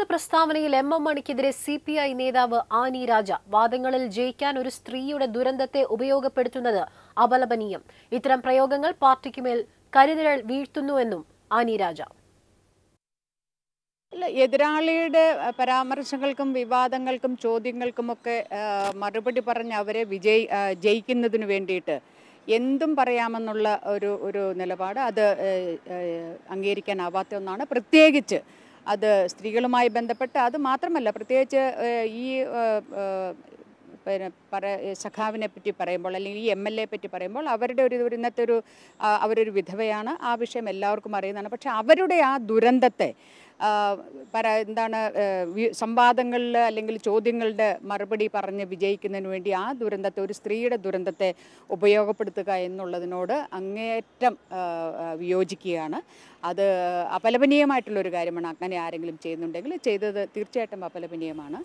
വിവാദ പ്രസ്താവനയിൽ M M മണിക്കെതിരെ സി പി ഐ നേതാവ് ആനി രാജ വാദങ്ങളിൽ ജയിക്കാൻ ഒരു സ്ത്രീയുടെ ദുരന്തത്തെ ഉപയോഗപ്പെടുത്തുന്നത് അപലപനീയം ഇത്തരം പ്രയോഗങ്ങൾ പാർട്ടിക്കുമേൽ കരുതിരൽ വീഴ്ത്തുന്നുവെന്നും ആനി രാജ അല്ല എതിരാളിയുടെ പരാമർശങ്ങൾക്കും വിവാദങ്ങൾക്കും ചോദ്യങ്ങൾക്കുമൊക്കെ മറുപടി പറഞ്ഞ് അവരെ വിജയി ജയിക്കുന്നതിന് വേണ്ടിയിട്ട് എന്തും പറയാമെന്നുള്ള ഒരു ഒരു നിലപാട് അത് അംഗീകരിക്കാനാവാത്ത ഒന്നാണ് പ്രത്യേകിച്ച് അത് സ്ത്രീകളുമായി ബന്ധപ്പെട്ട് അത് മാത്രമല്ല പ്രത്യേകിച്ച് ഈ പിന്നെ പറ സഖാവിനെ പറ്റി പറയുമ്പോൾ അല്ലെങ്കിൽ ഈ എം എൽ എ പറ്റി പറയുമ്പോൾ അവരുടെ ഒരു ഇന്നത്തെ ഒരു അവരൊരു വിധവയാണ് ആ വിഷയം എല്ലാവർക്കും അറിയുന്നതാണ് പക്ഷേ അവരുടെ ആ ദുരന്തത്തെ പര എന്താണ് സംവാദങ്ങളിൽ അല്ലെങ്കിൽ ചോദ്യങ്ങളുടെ മറുപടി പറഞ്ഞ് വിജയിക്കുന്നതിന് വേണ്ടി ആ ദുരന്തത്തെ ഒരു സ്ത്രീയുടെ ദുരന്തത്തെ ഉപയോഗപ്പെടുത്തുക എന്നുള്ളതിനോട് അങ്ങേയറ്റം വിയോജിക്കുകയാണ് അത് അപലപനീയമായിട്ടുള്ളൊരു കാര്യമാണ് അങ്ങനെ ആരെങ്കിലും ചെയ്യുന്നുണ്ടെങ്കിൽ ചെയ്തത് തീർച്ചയായിട്ടും അപലപനീയമാണ്